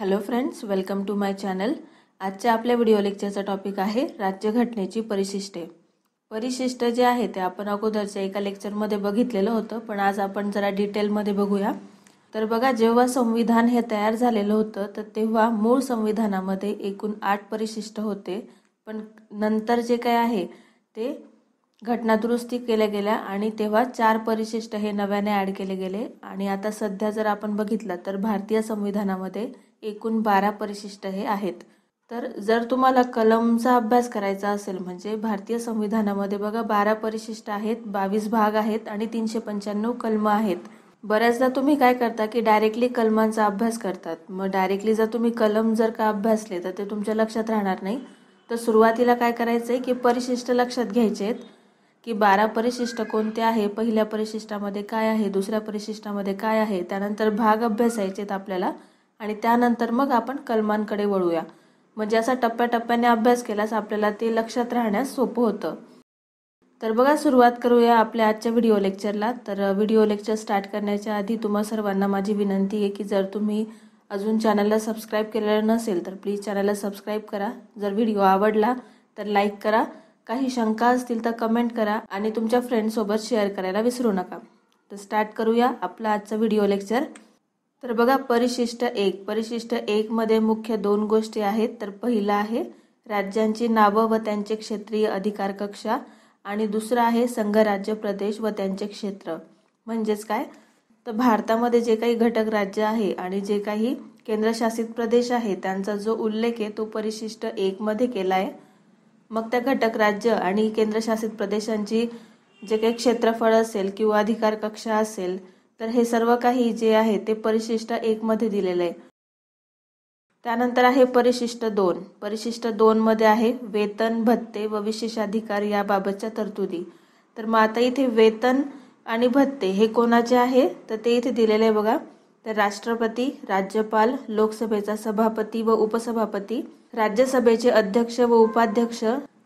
hello friends welcome to my channel आजच्या आपल्या video लेक्चरचा टॉपिक आहे राज्यघटनेची परिशिष्टे परिशिष्ट जे आहे ते आपण अगोदरच्या एका लेक्चरमध्ये बघितलेलं होतं पण आज आपण जरा डिटेलमध्ये बघूया तर बघा जेव्हा संविधान हे तयार झालेलं होतं तर तेव्हा मूळ संविधानामध्ये एकूण आठ परिशिष्ट होते पण नंतर जे काय आहे ते घटना दुरुस्ती केल्या गेल्या आणि तेव्हा चार परिशिष्ट हे नव्याने ॲड केले गेले आणि आता सध्या जर आपण बघितलं तर भारतीय संविधानामध्ये एकूण बारा परिशिष्ट हे आहेत तर जर तुम्हाला कलमचा अभ्यास करायचा असेल म्हणजे भारतीय संविधानामध्ये बघा बारा परिशिष्ट आहेत बावीस भाग आहेत आणि तीनशे पंच्याण्णव कलम आहेत बऱ्याचदा तुम्ही काय करता की डायरेक्टली कलमांचा अभ्यास करतात मग डायरेक्टली जर तुम्ही कलम जर का अभ्यासले तर ते तुमच्या लक्षात राहणार नाही तर सुरुवातीला काय करायचं आहे की परिशिष्ट लक्षात घ्यायचे आहेत की बारा परिशिष्ट कोणते आहे पहिल्या परिशिष्टामध्ये काय आहे दुसऱ्या परिशिष्टामध्ये काय आहे त्यानंतर भाग अभ्यासायचे आहेत आपल्याला आणि त्यानंतर मग आपण कलमांकडे वळूया म्हणजे असा टप्प्याटप्प्याने अभ्यास केल्यास आपल्याला ते लक्षात राहण्यास सोपं होतं तर बघा सुरुवात करूया आपल्या आजच्या व्हिडिओ लेक्चरला तर व्हिडिओ लेक्चर स्टार्ट करण्याच्या आधी तुम्हा सर्वांना माझी विनंती आहे की जर तुम्ही अजून चॅनलला सबस्क्राईब केलेलं नसेल तर प्लीज चॅनलला सबस्क्राईब करा जर व्हिडिओ आवडला तर लाईक करा काही शंका असतील तर कमेंट करा आणि तुमच्या फ्रेंडसोबत शेअर करायला विसरू नका तर स्टार्ट करूया आपला आजचा व्हिडिओ लेक्चर तर बघा परिशिष्ट एक परिशिष्ट एकमध्ये मुख्य दोन गोष्टी आहेत तर पहिला आहे राज्यांची नावं व त्यांचे क्षेत्रीय अधिकार कक्षा आणि दुसरा आहे संघराज्य प्रदेश व त्यांचे क्षेत्र म्हणजेच काय तर भारतामध्ये जे काही घटक राज्य आहे आणि जे काही केंद्रशासित प्रदेश आहे त्यांचा जो उल्लेख आहे तो परिशिष्ट एकमध्ये केला आहे मग त्या घटक राज्य आणि केंद्रशासित प्रदेशांची जे काही क्षेत्रफळ असेल किंवा अधिकार कक्षा असेल तर हे सर्व काही जे आहे ते परिशिष्ट मध्ये दिलेलं आहे त्यानंतर आहे परिशिष्ट दोन परिशिष्ट मध्ये आहे वेतन भत्ते व विशेषाधिकार याबाबतच्या तरतुदी तर मग आता इथे वेतन आणि भत्ते हे कोणाचे आहे तर ते इथे दिलेले आहे बघा तर राष्ट्रपती राज्यपाल लोकसभेचा सभापती व उपसभापती राज्यसभेचे अध्यक्ष व उपाध्यक्ष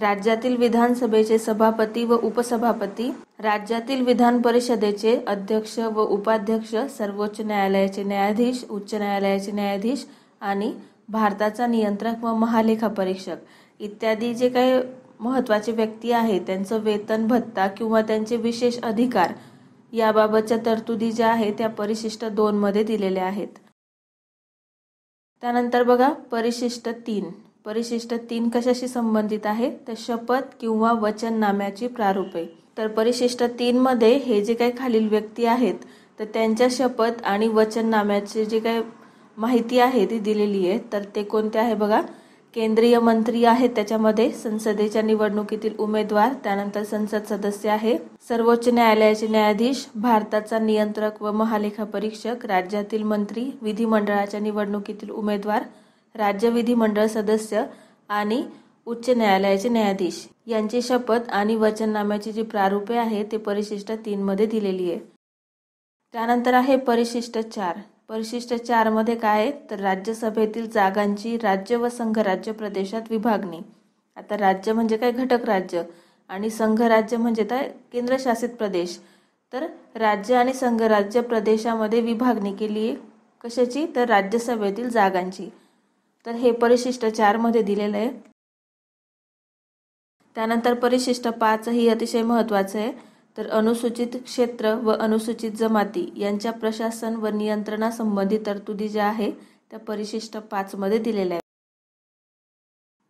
राज्यातील विधानसभेचे सभापती व उपसभापती राज्यातील विधान परिषदेचे अध्यक्ष व उपाध्यक्ष सर्वोच्च न्यायालयाचे न्यायाधीश उच्च न्यायालयाचे न्यायाधीश आणि भारताचा नियंत्रक व महालेखा परीक्षक इत्यादी जे काही महत्त्वाचे व्यक्ती आहेत त्यांचं वेतन भत्ता किंवा त्यांचे विशेष अधिकार याबाबतच्या तरतुदी ज्या आहेत त्या परिशिष्ट दोनमध्ये दिलेल्या आहेत त्यानंतर बघा परिशिष्ट तीन परिशिष्ट तीन कशाशी संबंधित आहे तर शपथ किंवा वचननाम्याची प्रारूपे तर परिशिष्ट मध्ये हे जे काही खालील व्यक्ती आहेत तर त्यांच्या शपथ आणि वचननाम्याची जे काही माहिती आहे ती दिलेली आहे तर ते कोणते आहे बघा केंद्रीय मंत्री आहेत त्याच्यामध्ये संसदेच्या निवडणुकीतील उमेदवार त्यानंतर संसद सदस्य आहे सर्वोच्च न्यायालयाचे न्यायाधीश भारताचा नियंत्रक व महालेखा परीक्षक राज्यातील मंत्री विधिमंडळाच्या निवडणुकीतील उमेदवार राज्य विधिमंडळ सदस्य आणि उच्च न्यायालयाचे न्यायाधीश यांची शपथ आणि वचननाम्याची जी प्रारूपे आहे ते परिशिष्ट तीनमध्ये दिलेली आहे त्यानंतर आहे परिशिष्ट चार परिशिष्ट चारमध्ये काय तर राज्यसभेतील जागांची राज्य व संघराज्य प्रदेशात विभागणी आता राज्य म्हणजे काय घटक राज्य आणि संघराज्य म्हणजे काय केंद्रशासित प्रदेश तर राज्य आणि संघराज्य प्रदेशामध्ये विभागणी केली आहे कशाची तर राज्यसभेतील जागांची तर हे परिशिष्ट चारमध्ये दिलेलं आहे त्यानंतर परिशिष्ट पाच ही अतिशय महत्त्वाचं आहे तर अनुसूचित क्षेत्र व अनुसूचित जमाती यांच्या प्रशासन व नियंत्रणासंबंधी तरतुदी ज्या आहे त्या परिशिष्ट पाचमध्ये दिलेल्या आहेत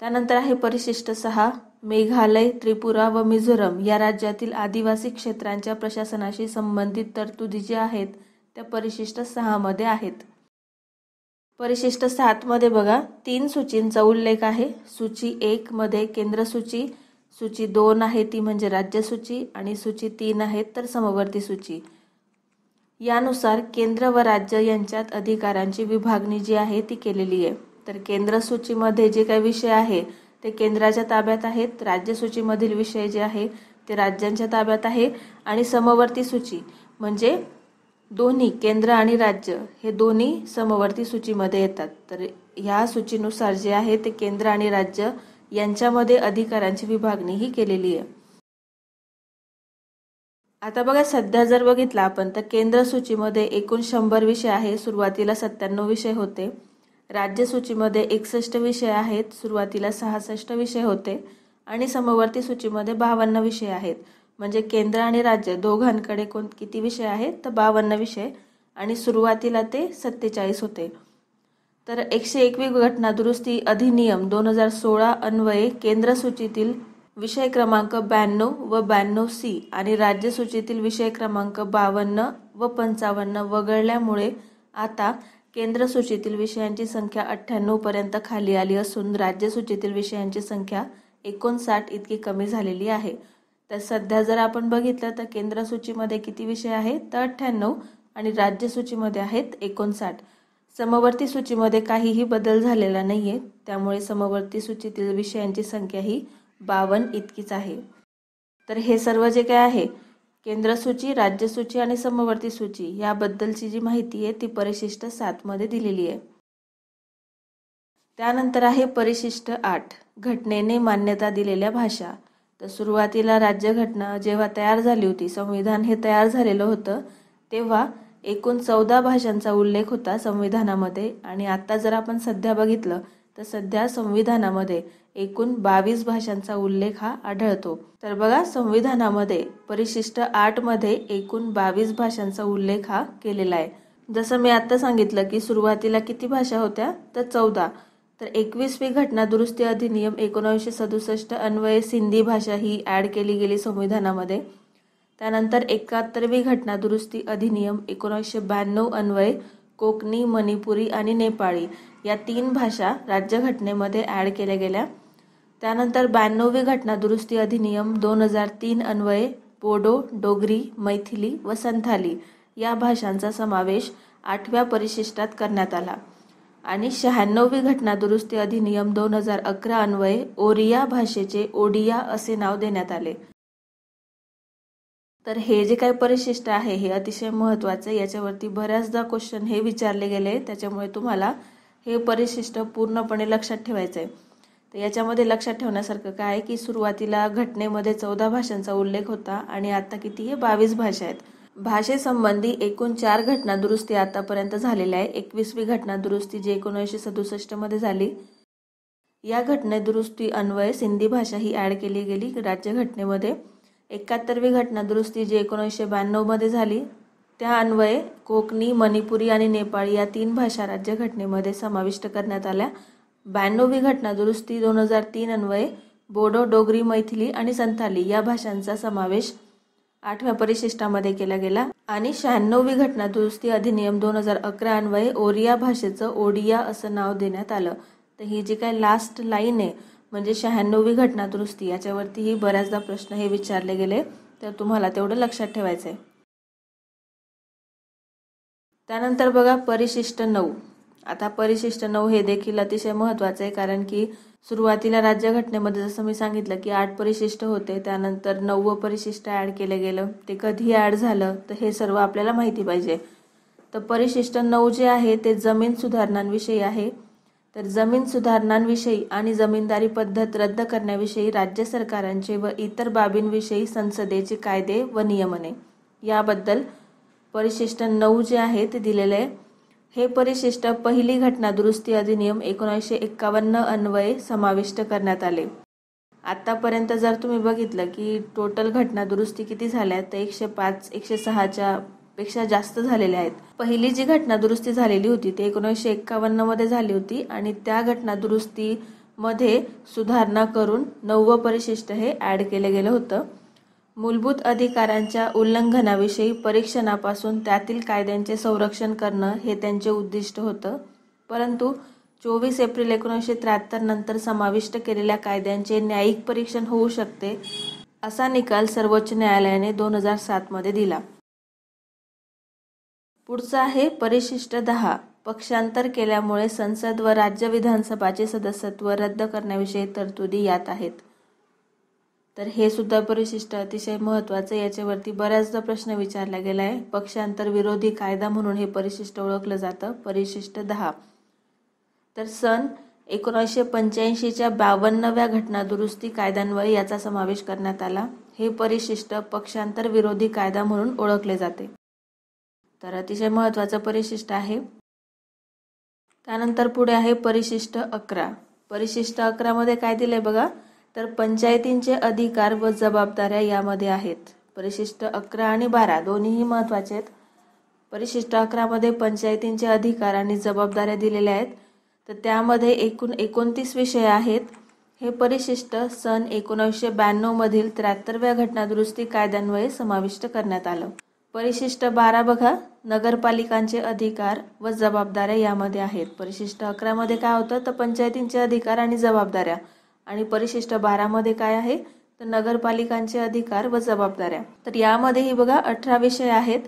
त्यानंतर आहे परिशिष्ट सहा मेघालय त्रिपुरा व मिझोरम या राज्यातील आदिवासी क्षेत्रांच्या प्रशासनाशी संबंधित तरतुदी ज्या आहेत त्या परिशिष्ट सहामध्ये आहेत परिशिष्ट सातमध्ये बघा तीन सूचींचा उल्लेख आहे सूची एकमध्ये केंद्र सूची सूची दोन आहे ती म्हणजे राज्यसूची आणि सूची तीन आहे तर समवर्ती सूची यानुसार केंद्र व राज्य यांच्यात अधिकारांची विभागणी जी आहे ती केलेली आहे तर केंद्र सूचीमध्ये जे काही विषय आहे ते केंद्राच्या ताब्यात आहेत राज्यसूचीमधील विषय जे आहे ते राज्यांच्या ताब्यात आहे आणि समवर्ती सूची म्हणजे दोन्ही केंद्र आणि राज्य हे दोन्ही समवर्ती सूचीमध्ये येतात तर ह्या सूचीनुसार जे आहे ते केंद्र आणि राज्य यांच्यामध्ये अधिकारांची विभागणी ही केलेली आहे आता बघा सध्या जर बघितला आपण तर केंद्र सूचीमध्ये एकूण शंभर विषय आहे सुरुवातीला सत्त्याण्णव विषय होते राज्य सूचीमध्ये एकसष्ट विषय आहेत सुरुवातीला सहासष्ट विषय होते आणि समवर्ती सूचीमध्ये बावन्न विषय आहेत म्हणजे केंद्र आणि राज्य दोघांकडे कोण किती विषय आहेत तर बावन्न विषय आणि सुरुवातीला ते सत्तेचाळीस होते तर एकशे एकवीस घटना दुरुस्ती अधिनियम दोन हजार सोळा अन्वये केंद्र सूचीतील विषय क्रमांक ब्याण्णव व ब्याण्णव सी आणि राज्य सूचीतील विषय क्रमांक बावन्न व पंचावन्न वगळल्यामुळे आता केंद्र सूचीतील विषयांची संख्या पर्यंत खाली आली असून राज्य सूचीतील विषयांची संख्या एकोणसाठ इतकी कमी झालेली आहे तर सध्या जर आपण बघितलं तर केंद्र सूचीमध्ये किती विषय आहेत तर अठ्ठ्याण्णव आणि राज्य सूचीमध्ये आहेत एकोणसाठ समवर्ती सूचीमध्ये काहीही बदल झालेला नाही आहे त्यामुळे समवर्ती सूचीतील विषयांची संख्या ही बावन्न इतकीच आहे तर हे सर्व जे काय आहे केंद्र सूची राज्य सूची आणि समवर्ती सूची याबद्दलची जी माहिती आहे ती परिशिष्ट सातमध्ये दिलेली आहे त्यानंतर आहे परिशिष्ट आठ घटनेने मान्यता दिलेल्या भाषा तर सुरुवातीला राज्यघटना जेव्हा तयार झाली होती संविधान हे तयार झालेलं होतं तेव्हा एकूण चौदा भाषांचा उल्लेख होता संविधानामध्ये आणि आत्ता जर आपण सध्या बघितलं तर सध्या संविधानामध्ये एकूण बावीस भाषांचा उल्लेख हा आढळतो तर बघा संविधानामध्ये परिशिष्ट आठमध्ये एकूण बावीस भाषांचा उल्लेख हा केलेला आहे जसं मी आत्ता सांगितलं की सुरुवातीला किती भाषा होत्या तर चौदा तर एकवीसवी घटना दुरुस्ती अधिनियम एकोणावीसशे सदुसष्ट अन्वये सिंधी भाषा ही ॲड केली गेली संविधानामध्ये त्यानंतर एकाहत्तरवी घटना दुरुस्ती अधिनियम एकोणावीसशे ब्याण्णव अन्वये कोकणी मणिपुरी आणि नेपाळी या तीन भाषा राज्यघटनेमध्ये ॲड केल्या गेल्या त्यानंतर ब्याण्णववी घटना दुरुस्ती अधिनियम दोन हजार तीन अन्वये बोडो डोगरी मैथिली व संथाली या भाषांचा समावेश आठव्या परिशिष्टात करण्यात आला आणि शहाण्णववी घटना दुरुस्ती अधिनियम दोन हजार अकरा अन्वये ओरिया भाषेचे ओडिया असे नाव देण्यात आले तर हे जे काही परिशिष्ट आहे हे अतिशय महत्वाचे याच्यावरती बऱ्याचदा क्वेश्चन हे विचारले गेले त्याच्यामुळे तुम्हाला हे परिशिष्ट पूर्णपणे लक्षात ठेवायचंय तर याच्यामध्ये लक्षात ठेवण्यासारखं काय की सुरुवातीला घटनेमध्ये चौदा भाषांचा उल्लेख होता आणि आता किती हे बावीस भाषा आहेत भाषेसंबंधी एकूण चार घटना दुरुस्ती आतापर्यंत झालेल्या आहे एकवीसवी घटना दुरुस्ती जी एकोणीसशे मध्ये झाली या घटनेदुरुस्ती अन्वये सिंधी भाषा ही ॲड केली गेली राज्यघटनेमध्ये एकाहत्तरवी घटना दुरुस्ती जी एकोणीसशे ब्याण्णवमध्ये झाली त्या अन्वये कोकणी मणिपुरी आणि नेपाळी या तीन भाषा राज्यघटनेमध्ये समाविष्ट करण्यात आल्या ब्याण्णववी घटना दुरुस्ती दोन हजार तीन अन्वये बोडो डोगरी मैथिली आणि संथाली या भाषांचा समावेश आठव्या परिशिष्टामध्ये केला गेला आणि शहाण्णववी घटना दुरुस्ती अधिनियम दोन हजार अकरा अन्वये ओरिया भाषेचं ओडिया असं नाव देण्यात आलं तर ही जी काय लास्ट लाईन आहे म्हणजे शहाण्णववी घटना दुरुस्ती याच्यावरतीही बऱ्याचदा प्रश्न हे विचारले गेले तर तुम्हाला तेवढं लक्षात ठेवायचं आहे त्यानंतर बघा परिशिष्ट नऊ आता परिशिष्ट नऊ हे देखील अतिशय महत्त्वाचं आहे कारण की सुरुवातीला राज्यघटनेमध्ये जसं मी सांगितलं की आठ परिशिष्ट होते त्यानंतर नववं परिशिष्ट ॲड केलं गेलं ते कधी ॲड झालं तर हे सर्व आपल्याला माहिती पाहिजे तर परिशिष्ट नऊ जे आहे ते जमीन सुधारणांविषयी आहे तर जमीन सुधारणांविषयी आणि जमीनदारी पद्धत रद्द करण्याविषयी राज्य सरकारांचे व इतर बाबींविषयी संसदेचे कायदे व नियमने याबद्दल परिशिष्ट नऊ जे आहे ते दिलेले आहे हे परिशिष्ट पहिली घटना दुरुस्ती अधिनियम एकोणीसशे एक्कावन्न अन्वये समाविष्ट करण्यात आले आत्तापर्यंत जर तुम्ही बघितलं की टोटल घटना दुरुस्ती किती झाल्या तर एकशे पाच एकशे सहाच्या पेक्षा जास्त झालेल्या आहेत पहिली जी घटना दुरुस्ती झालेली होती ती एकोणीसशे एक्कावन्न मध्ये झाली होती आणि त्या घटना दुरुस्ती मध्ये सुधारणा करून नववं परिशिष्ट हे ॲड केलं गेलं होतं मूलभूत अधिकारांच्या उल्लंघनाविषयी परीक्षणापासून त्यातील कायद्यांचे संरक्षण करणं हे त्यांचे उद्दिष्ट होतं परंतु चोवीस एप्रिल एकोणीसशे त्र्याहत्तर नंतर समाविष्ट केलेल्या कायद्यांचे न्यायिक परीक्षण होऊ शकते असा निकाल सर्वोच्च न्यायालयाने दोन हजार सातमध्ये दिला पुढचा आहे परिशिष्ट दहा पक्षांतर केल्यामुळे संसद व राज्य विधानसभाचे सदस्यत्व रद्द करण्याविषयी तरतुदी यात आहेत तर हे सुद्धा परिशिष्ट अतिशय महत्वाचं याच्यावरती बऱ्याचदा प्रश्न विचारला गेला आहे पक्षांतर विरोधी कायदा म्हणून हे परिशिष्ट ओळखलं जातं परिशिष्ट दहा तर सन एकोणीसशे पंच्याऐंशीच्या बावन्नव्या घटना दुरुस्ती कायद्यांवर याचा समावेश करण्यात आला हे परिशिष्ट पक्षांतर विरोधी कायदा म्हणून ओळखले जाते तर अतिशय महत्वाचं परिशिष्ट आहे त्यानंतर पुढे आहे परिशिष्ट अकरा परिशिष्ट अकरामध्ये काय दिलंय बघा तर पंचायतींचे अधिकार व जबाबदाऱ्या यामध्ये आहेत परिशिष्ट अकरा आणि बारा दोन्हीही महत्वाचे आहेत परिशिष्ट अकरामध्ये पंचायतींचे अधिकार आणि जबाबदाऱ्या दिलेल्या आहेत तर त्यामध्ये एकूण एकोणतीस विषय आहेत हे परिशिष्ट सन एकोणीसशे ब्याण्णवमधील त्र्याहत्तरव्या घटनादुरुस्ती कायद्यान्वये समाविष्ट करण्यात आलं परिशिष्ट बारा बघा नगरपालिकांचे अधिकार व जबाबदाऱ्या यामध्ये आहेत परिशिष्ट अकरामध्ये काय होतं तर पंचायतींचे अधिकार आणि जबाबदाऱ्या आणि परिशिष्ट बारामध्ये काय आहे तर नगरपालिकांचे अधिकार व जबाबदाऱ्या तर यामध्येही बघा अठरा विषय आहेत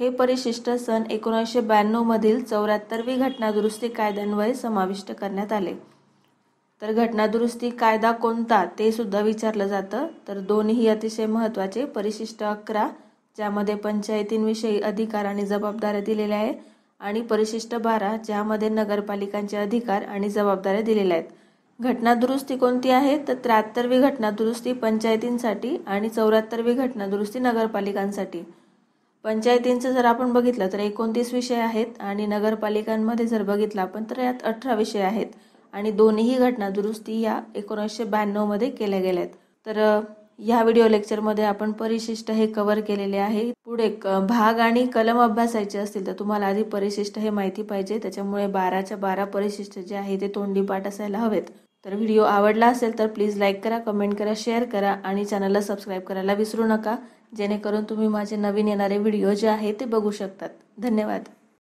हे परिशिष्ट सन एकोणीसशे ब्याण्णवमधील चौऱ्याहत्तरवी घटनादुरुस्ती कायद्यांवर समाविष्ट करण्यात आले तर घटनादुरुस्ती कायदा कोणता ते सुद्धा विचारलं जातं तर दोन्ही अतिशय महत्त्वाचे परिशिष्ट अकरा ज्यामध्ये पंचायतींविषयी अधिकार आणि जबाबदाऱ्या दिलेल्या आहेत आणि परिशिष्ट बारा ज्यामध्ये नगरपालिकांचे अधिकार आणि जबाबदाऱ्या दिलेल्या आहेत घटनादुरुस्ती कोणती आहे तर त्र्याहत्तरवी घटनादुरुस्ती पंचायतींसाठी आणि चौऱ्याहत्तरवी दुरुस्ती नगरपालिकांसाठी पंचायतींचं जर आपण बघितलं तर एकोणतीस विषय आहेत आणि नगरपालिकांमध्ये जर बघितलं आपण तर यात अठरा विषय आहेत आणि दोन्हीही घटनादुरुस्ती या एकोणीसशे ब्याण्णवमध्ये केल्या गेल्या आहेत तर या व्हिडिओ लेक्चरमध्ये आपण परिशिष्ट हे कव्हर केलेले आहे पुढे भाग आणि कलम अभ्यासायचे असतील तर तुम्हाला आधी परिशिष्ट हे माहिती पाहिजे त्याच्यामुळे बाराच्या बारा परिशिष्ट जे आहे ते तोंडी पाठ असायला हवेत तर व्हिडिओ आवडला असेल तर प्लीज लाईक करा कमेंट करा शेअर करा आणि चॅनलला सबस्क्राईब करायला विसरू नका जेणेकरून तुम्ही माझे नवीन येणारे व्हिडिओ जे आहे ते बघू शकतात धन्यवाद